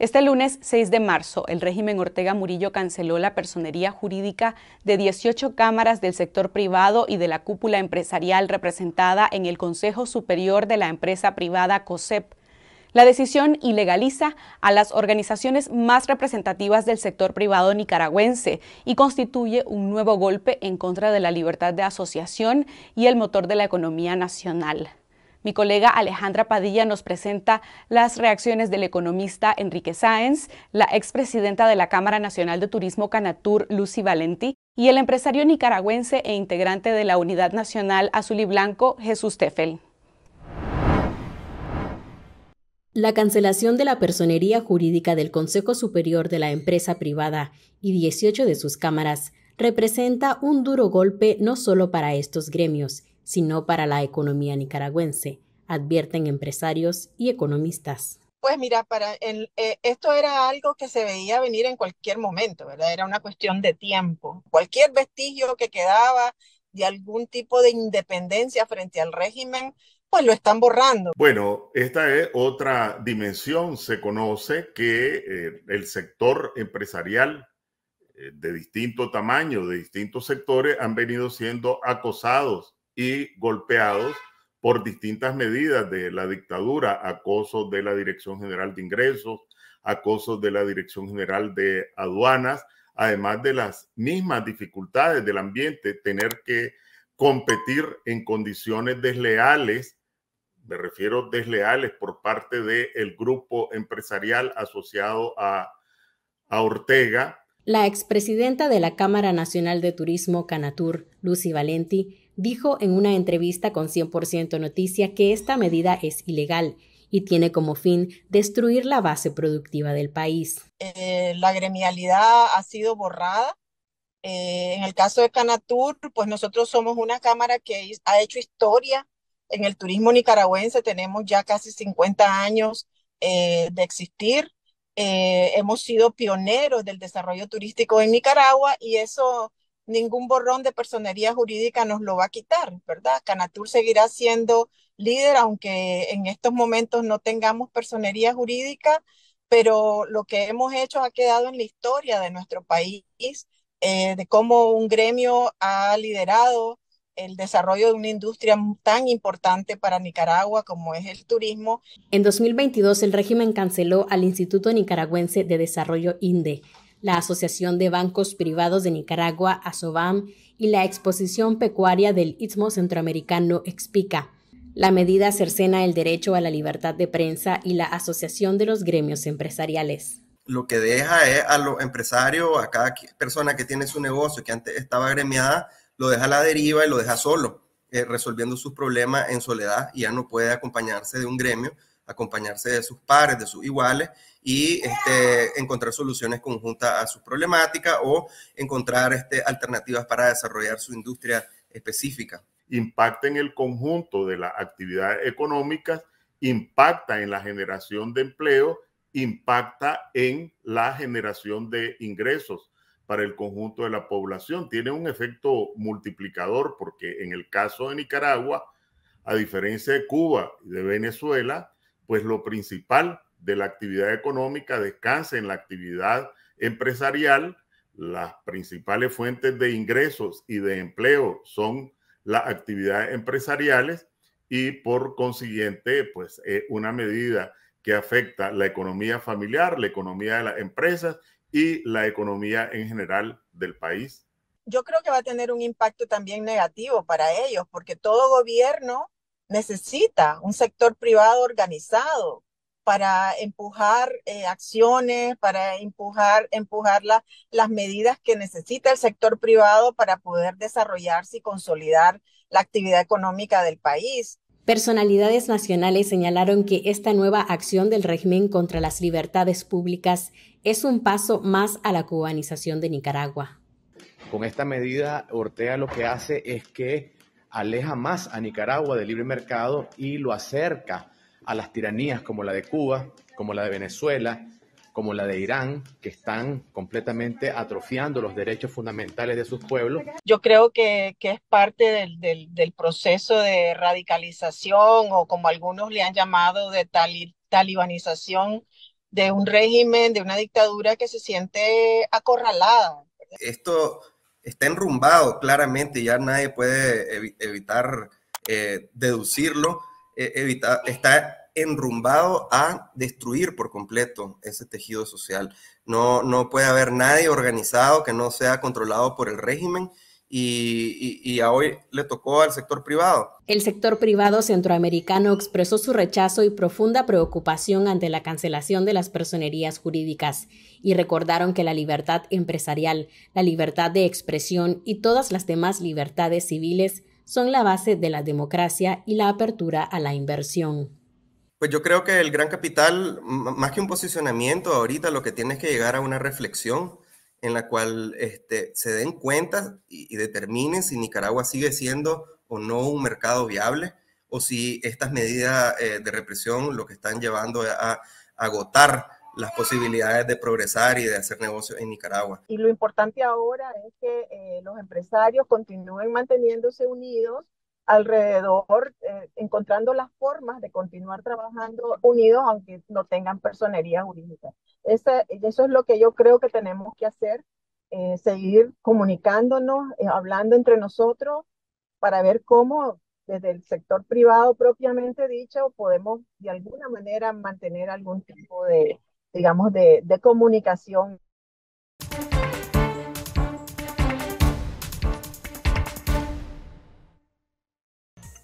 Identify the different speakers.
Speaker 1: Este lunes 6 de marzo, el régimen Ortega Murillo canceló la personería jurídica de 18 cámaras del sector privado y de la cúpula empresarial representada en el Consejo Superior de la Empresa Privada COSEP. La decisión ilegaliza a las organizaciones más representativas del sector privado nicaragüense y constituye un nuevo golpe en contra de la libertad de asociación y el motor de la economía nacional. Mi colega Alejandra Padilla nos presenta las reacciones del economista Enrique Sáenz, la expresidenta de la Cámara Nacional de Turismo Canatur, Lucy Valenti, y el empresario nicaragüense e integrante de la Unidad Nacional Azul y Blanco, Jesús Tefel. La cancelación de la personería jurídica del Consejo Superior de la Empresa Privada y 18 de sus cámaras representa un duro golpe no solo para estos gremios, sino para la economía nicaragüense, advierten empresarios y economistas. Pues mira, para
Speaker 2: el, eh, esto era algo que se veía venir en cualquier momento, ¿verdad? Era una cuestión de tiempo. Cualquier vestigio que quedaba de algún tipo de independencia frente al régimen,
Speaker 3: pues lo están borrando. Bueno, esta es otra dimensión. Se conoce que eh, el sector empresarial eh, de distinto tamaño, de distintos sectores, han venido siendo acosados y golpeados por distintas medidas de la dictadura, acoso de la Dirección General de Ingresos, acoso de la Dirección General de Aduanas, además de las mismas dificultades del ambiente, tener que competir en condiciones desleales, me refiero desleales por parte del grupo empresarial asociado a, a Ortega.
Speaker 1: La expresidenta de la Cámara Nacional de Turismo, Canatur, Lucy Valenti, dijo en una entrevista con 100% Noticia que esta medida es ilegal y tiene como fin destruir la base productiva del país.
Speaker 2: Eh, la gremialidad ha sido borrada. Eh, en el caso de Canatur, pues nosotros somos una cámara que ha hecho historia en el turismo nicaragüense. Tenemos ya casi 50 años eh, de existir. hemos sido pioneros del desarrollo turístico en Nicaragua y eso ningún borrón de personería jurídica nos lo va a quitar, ¿verdad? Canatur seguirá siendo líder, aunque en estos momentos no tengamos personería jurídica, pero lo que hemos hecho ha quedado en la historia de nuestro país, eh, de cómo un gremio ha liderado el desarrollo de una industria tan
Speaker 1: importante para Nicaragua como es el turismo. En 2022, el régimen canceló al Instituto Nicaragüense de Desarrollo INDE la Asociación de Bancos Privados de Nicaragua, ASOBAM, y la Exposición Pecuaria del Istmo Centroamericano, EXPICA. La medida cercena el derecho a la libertad de prensa y la Asociación de los Gremios
Speaker 4: Empresariales. Lo que deja es a los empresarios, a cada persona que tiene su negocio, que antes estaba gremiada, lo deja a la deriva y lo deja solo, eh, resolviendo sus problemas en soledad y ya no puede acompañarse de un gremio acompañarse de sus pares, de sus iguales y este, encontrar soluciones conjuntas a su problemática o encontrar
Speaker 3: este, alternativas para desarrollar su industria específica. Impacta en el conjunto de las actividades económicas, impacta en la generación de empleo, impacta en la generación de ingresos para el conjunto de la población. Tiene un efecto multiplicador porque en el caso de Nicaragua, a diferencia de Cuba y de Venezuela, pues lo principal de la actividad económica descansa en la actividad empresarial. Las principales fuentes de ingresos y de empleo son las actividades empresariales y por consiguiente, pues es eh, una medida que afecta la economía familiar, la economía de las empresas y la economía en general del país.
Speaker 2: Yo creo que va a tener un impacto también negativo para ellos, porque todo gobierno necesita un sector privado organizado para empujar eh, acciones, para empujar, las medidas que necesita el sector privado para poder desarrollarse y consolidar la actividad económica del país.
Speaker 1: Personalidades nacionales señalaron que esta nueva acción del régimen contra las libertades públicas es un paso más a la cubanización de Nicaragua.
Speaker 4: Con esta medida, Ortega lo que hace es que aleja más a Nicaragua del libre mercado y lo acerca a las tiranías como la de Cuba, como la de Venezuela, como la de Irán, que están completamente atrofiando los derechos fundamentales de sus pueblos.
Speaker 2: Yo creo que, es parte del, proceso de radicalización o como algunos le han llamado de tal talibanización de un régimen, de una dictadura que se siente acorralada.
Speaker 4: Esto está enrumbado claramente, ya nadie puede evitar eh, deducirlo, e-, está enrumbado a destruir por completo ese tejido social. no puede haber nadie organizado que no sea controlado por el régimen y, a hoy le tocó al sector privado.
Speaker 1: El sector privado centroamericano expresó su rechazo y profunda preocupación ante la cancelación de las personerías jurídicas y recordaron que la libertad empresarial, la libertad de expresión y todas las demás libertades civiles son la base de la democracia y la apertura a la inversión.
Speaker 4: Pues yo creo que el gran capital, más que un posicionamiento ahorita, lo que tiene que llegar a una reflexión en la cual este, se den cuenta y, determinen si Nicaragua sigue siendo o no un mercado viable o si estas medidas eh, de represión lo que están llevando a, agotar las posibilidades de progresar y de hacer negocios en Nicaragua.
Speaker 2: Y lo importante ahora es que eh, los empresarios continúen manteniéndose unidos alrededor, eh, encontrando las formas de continuar trabajando unidos, aunque no tengan personería jurídica. Esa, eso es lo que yo creo que tenemos que hacer, eh, seguir comunicándonos, eh, hablando entre nosotros para ver cómo desde el sector privado propiamente dicho podemos de alguna manera mantener algún tipo de, digamos, de, de comunicación.